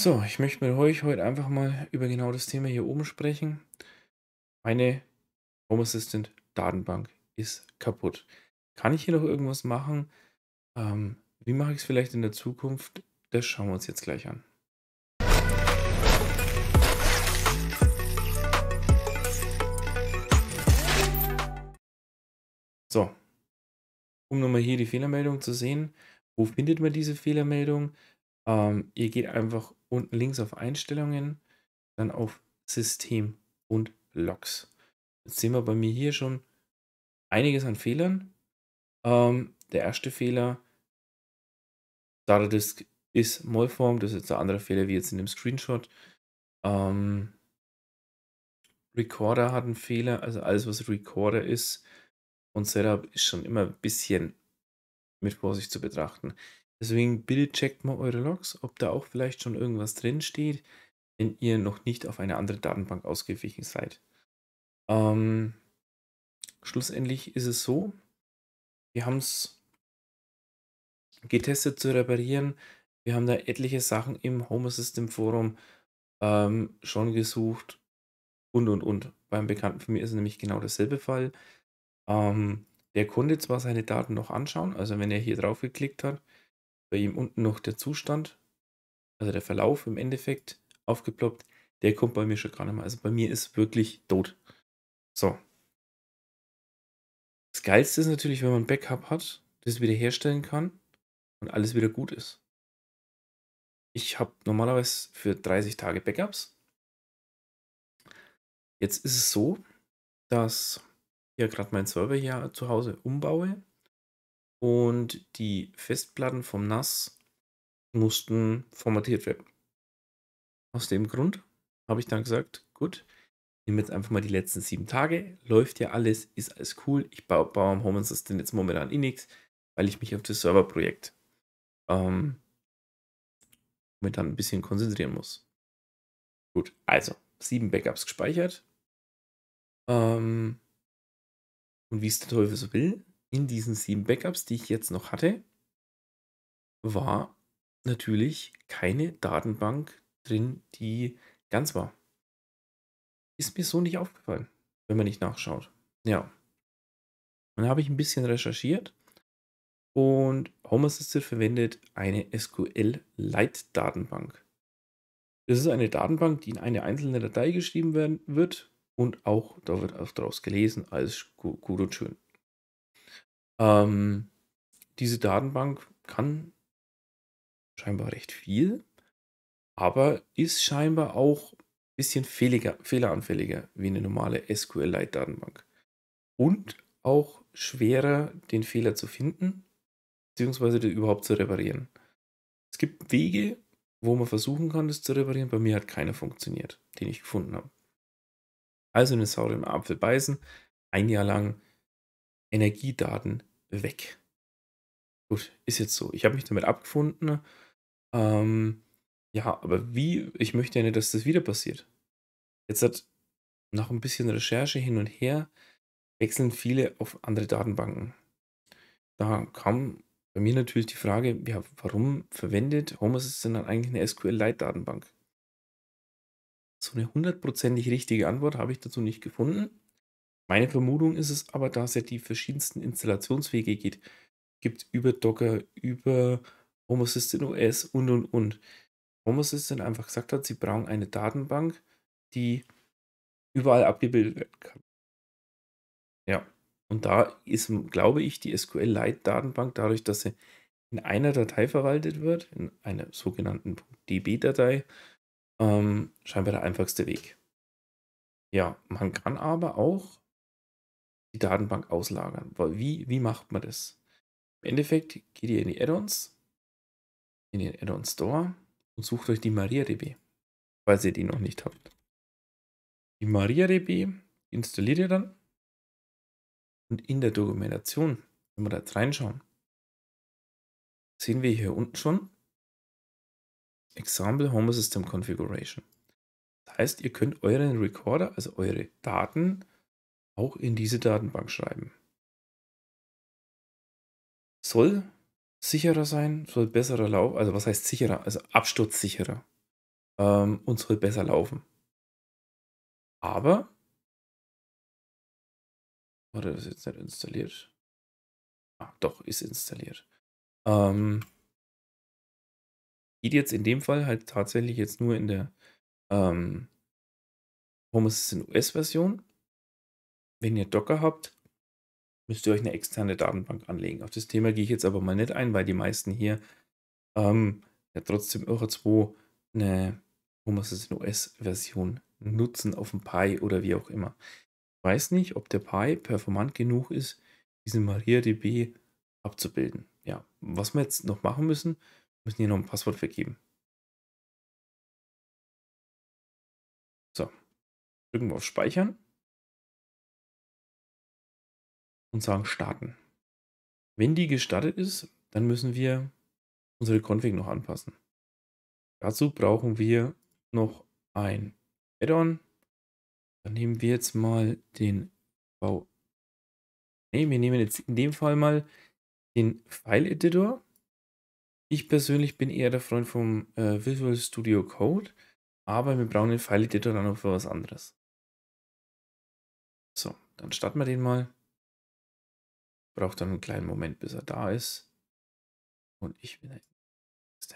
So, ich möchte mit euch heute einfach mal über genau das Thema hier oben sprechen. Meine Home Assistant Datenbank ist kaputt. Kann ich hier noch irgendwas machen? Ähm, wie mache ich es vielleicht in der Zukunft? Das schauen wir uns jetzt gleich an. So, um nochmal hier die Fehlermeldung zu sehen, wo findet man diese Fehlermeldung? Ähm, ihr geht einfach unten links auf Einstellungen, dann auf System und Logs. Jetzt sehen wir bei mir hier schon einiges an Fehlern. Ähm, der erste Fehler, Datadisk ist Mollform, das ist jetzt der andere Fehler wie jetzt in dem Screenshot. Ähm, Recorder hat einen Fehler, also alles, was Recorder ist und Setup ist schon immer ein bisschen mit Vorsicht zu betrachten. Deswegen bitte checkt mal eure Logs, ob da auch vielleicht schon irgendwas drin steht, wenn ihr noch nicht auf eine andere Datenbank ausgewichen seid. Ähm, schlussendlich ist es so, wir haben es getestet zu reparieren. Wir haben da etliche Sachen im Home Assistant Forum ähm, schon gesucht und und und. Beim Bekannten von mir ist es nämlich genau dasselbe Fall. Ähm, der konnte zwar seine Daten noch anschauen, also wenn er hier drauf geklickt hat, bei ihm unten noch der Zustand, also der Verlauf im Endeffekt aufgeploppt. Der kommt bei mir schon gar nicht mehr. Also bei mir ist wirklich tot. So. Das Geilste ist natürlich, wenn man ein Backup hat, das wiederherstellen kann und alles wieder gut ist. Ich habe normalerweise für 30 Tage Backups. Jetzt ist es so, dass ich ja gerade meinen Server hier zu Hause umbaue und die Festplatten vom NAS mussten formatiert werden. Aus dem Grund habe ich dann gesagt, gut, nehme jetzt einfach mal die letzten sieben Tage, läuft ja alles, ist alles cool. Ich baue, baue am Home Assistant jetzt momentan eh nichts, weil ich mich auf das Serverprojekt ähm, momentan ein bisschen konzentrieren muss. Gut, also sieben Backups gespeichert. Ähm, und wie es der Teufel so will, in diesen sieben Backups, die ich jetzt noch hatte, war natürlich keine Datenbank drin, die ganz war. Ist mir so nicht aufgefallen, wenn man nicht nachschaut. Ja. Dann habe ich ein bisschen recherchiert und Home Assistant verwendet eine SQL-Lite-Datenbank. Das ist eine Datenbank, die in eine einzelne Datei geschrieben werden wird und auch da wird auch daraus gelesen. Alles gut und schön. Ähm, diese Datenbank kann scheinbar recht viel, aber ist scheinbar auch ein bisschen fehliger, fehleranfälliger wie eine normale SQLite-Datenbank. Und auch schwerer, den Fehler zu finden, beziehungsweise den überhaupt zu reparieren. Es gibt Wege, wo man versuchen kann, das zu reparieren. Bei mir hat keiner funktioniert, den ich gefunden habe. Also eine Sau im Apfel beißen, ein Jahr lang Energiedaten weg. Gut, ist jetzt so. Ich habe mich damit abgefunden. Ähm, ja, aber wie, ich möchte ja nicht, dass das wieder passiert. Jetzt hat nach ein bisschen Recherche hin und her wechseln viele auf andere Datenbanken. Da kam bei mir natürlich die Frage, ja, warum verwendet Home Assistant dann eigentlich eine SQL-Lite-Datenbank? So eine hundertprozentig richtige Antwort habe ich dazu nicht gefunden. Meine Vermutung ist es aber, dass er die verschiedensten Installationswege geht, gibt über Docker, über Home Assistant OS und und und. Home Assistant einfach gesagt hat, sie brauchen eine Datenbank, die überall abgebildet werden kann. Ja, und da ist, glaube ich, die SQL-Lite-Datenbank dadurch, dass sie in einer Datei verwaltet wird, in einer sogenannten .db-Datei, ähm, scheinbar der einfachste Weg. Ja, man kann aber auch die Datenbank auslagern. Weil wie, wie macht man das? Im Endeffekt geht ihr in die Add-ons, in den Add-on Store und sucht euch die MariaDB, falls ihr die noch nicht habt. Die MariaDB installiert ihr dann und in der Dokumentation, wenn wir da jetzt reinschauen, sehen wir hier unten schon Example Home System Configuration. Das heißt, ihr könnt euren Recorder, also eure Daten, auch in diese Datenbank schreiben. Soll sicherer sein, soll besserer laufen, also was heißt sicherer, also absturzsicherer ähm, und soll besser laufen. Aber, oder ist jetzt nicht installiert? Ah, doch, ist installiert. Ähm, geht jetzt in dem Fall halt tatsächlich jetzt nur in der ähm, Home Assistant US-Version wenn ihr Docker habt, müsst ihr euch eine externe Datenbank anlegen. Auf das Thema gehe ich jetzt aber mal nicht ein, weil die meisten hier ähm, ja trotzdem eure 2 eine, wo muss es, in OS-Version nutzen auf dem Pi oder wie auch immer. Ich weiß nicht, ob der Pi performant genug ist, diese MariaDB abzubilden. Ja, was wir jetzt noch machen müssen, müssen hier noch ein Passwort vergeben. So, drücken wir auf Speichern und sagen starten. Wenn die gestartet ist, dann müssen wir unsere Config noch anpassen. Dazu brauchen wir noch ein Add-on. Dann nehmen wir jetzt mal den V. Ne, wir nehmen jetzt in dem Fall mal den File-Editor. Ich persönlich bin eher der Freund vom äh, Visual Studio Code, aber wir brauchen den File-Editor dann noch für was anderes. So, dann starten wir den mal. Braucht dann einen kleinen Moment, bis er da ist. Und ich bin der Erste.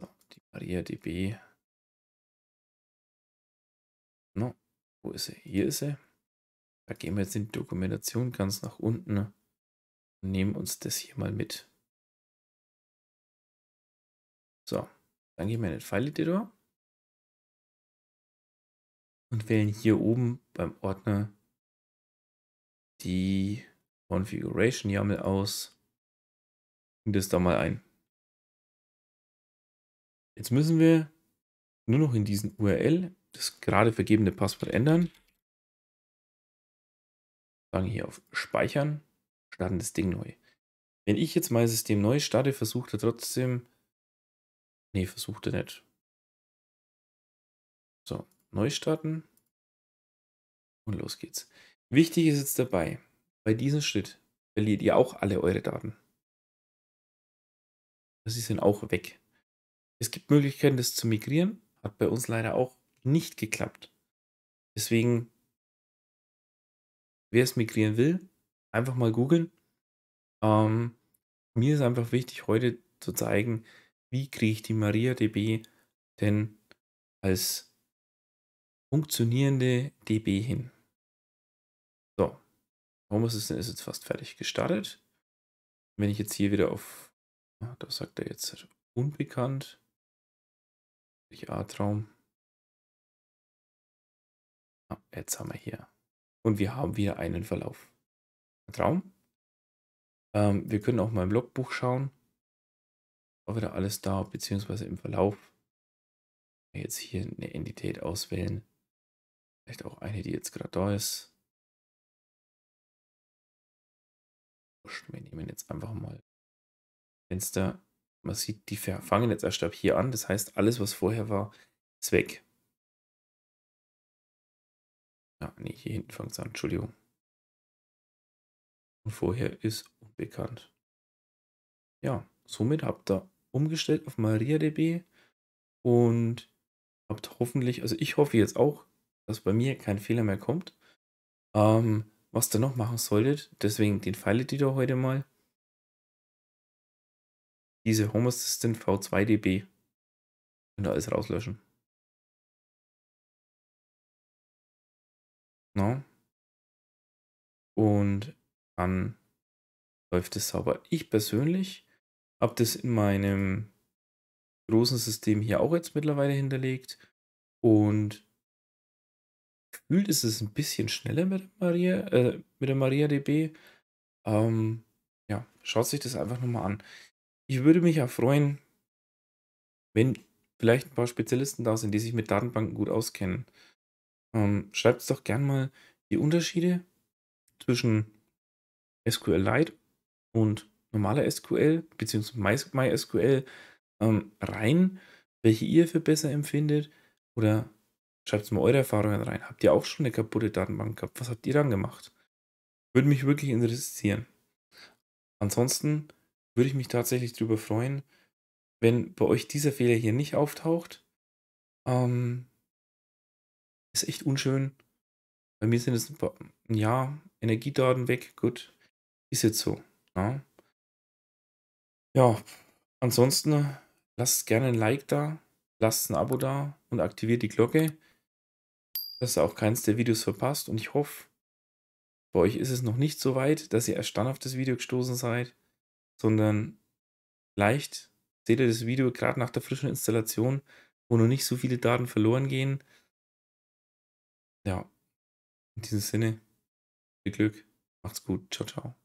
So, die MariaDB. No, wo ist sie? Hier ist er. Da gehen wir jetzt in die Dokumentation ganz nach unten und nehmen uns das hier mal mit. So, dann gehen wir in den File-Editor und wählen hier oben beim Ordner die Configuration YAML aus und das da mal ein. Jetzt müssen wir nur noch in diesen URL das gerade vergebene Passwort ändern. Sagen hier auf Speichern, starten das Ding neu. Wenn ich jetzt mein System neu starte, versucht er trotzdem. Ne, versucht er nicht. So, neu starten. Und los geht's. Wichtig ist jetzt dabei, bei diesem Schritt verliert ihr auch alle eure Daten. Sie sind auch weg. Es gibt Möglichkeiten, das zu migrieren, hat bei uns leider auch nicht geklappt. Deswegen, wer es migrieren will, einfach mal googeln. Ähm, mir ist einfach wichtig, heute zu zeigen, wie kriege ich die MariaDB denn als funktionierende DB hin. Warum ist es jetzt fast fertig gestartet. Wenn ich jetzt hier wieder auf. Ah, da sagt er jetzt unbekannt. Ich A-Traum. Ah, jetzt haben wir hier. Und wir haben wieder einen Verlauf. Traum. Ähm, wir können auch mal im Logbuch schauen. Auch wieder alles da, beziehungsweise im Verlauf. Jetzt hier eine Entität auswählen. Vielleicht auch eine, die jetzt gerade da ist. Wir nehmen jetzt einfach mal Fenster. Man sieht, die fangen jetzt erst ab hier an. Das heißt, alles, was vorher war, ist weg. Ja, ah, nee, hier hinten fängt es an. Entschuldigung. Und vorher ist unbekannt. Ja, somit habt ihr umgestellt auf MariaDB und habt hoffentlich, also ich hoffe jetzt auch, dass bei mir kein Fehler mehr kommt. Ähm, was ihr noch machen solltet, deswegen den feilet ihr heute mal. Diese Home Assistant V2DB. Und ihr alles rauslöschen. No. Und dann läuft es sauber. Ich persönlich habe das in meinem großen System hier auch jetzt mittlerweile hinterlegt und gefühlt ist es ein bisschen schneller mit der Maria, äh, mit der MariaDB. Ähm, ja, schaut sich das einfach nochmal an. Ich würde mich ja freuen, wenn vielleicht ein paar Spezialisten da sind, die sich mit Datenbanken gut auskennen. Ähm, schreibt doch gern mal die Unterschiede zwischen SQLite und normaler SQL bzw. MySQL ähm, rein, welche ihr für besser empfindet oder Schreibt mal eure Erfahrungen rein. Habt ihr auch schon eine kaputte Datenbank gehabt? Was habt ihr dann gemacht? Würde mich wirklich interessieren. Ansonsten würde ich mich tatsächlich darüber freuen, wenn bei euch dieser Fehler hier nicht auftaucht. Ähm, ist echt unschön. Bei mir sind es ein paar, ja, Energiedaten weg, gut. Ist jetzt so. Ja. Ne? ja, ansonsten lasst gerne ein Like da, lasst ein Abo da und aktiviert die Glocke dass ihr auch keins der Videos verpasst und ich hoffe, bei euch ist es noch nicht so weit, dass ihr erst dann auf das Video gestoßen seid, sondern vielleicht seht ihr das Video gerade nach der frischen Installation, wo noch nicht so viele Daten verloren gehen. Ja, in diesem Sinne, viel Glück, macht's gut, ciao, ciao.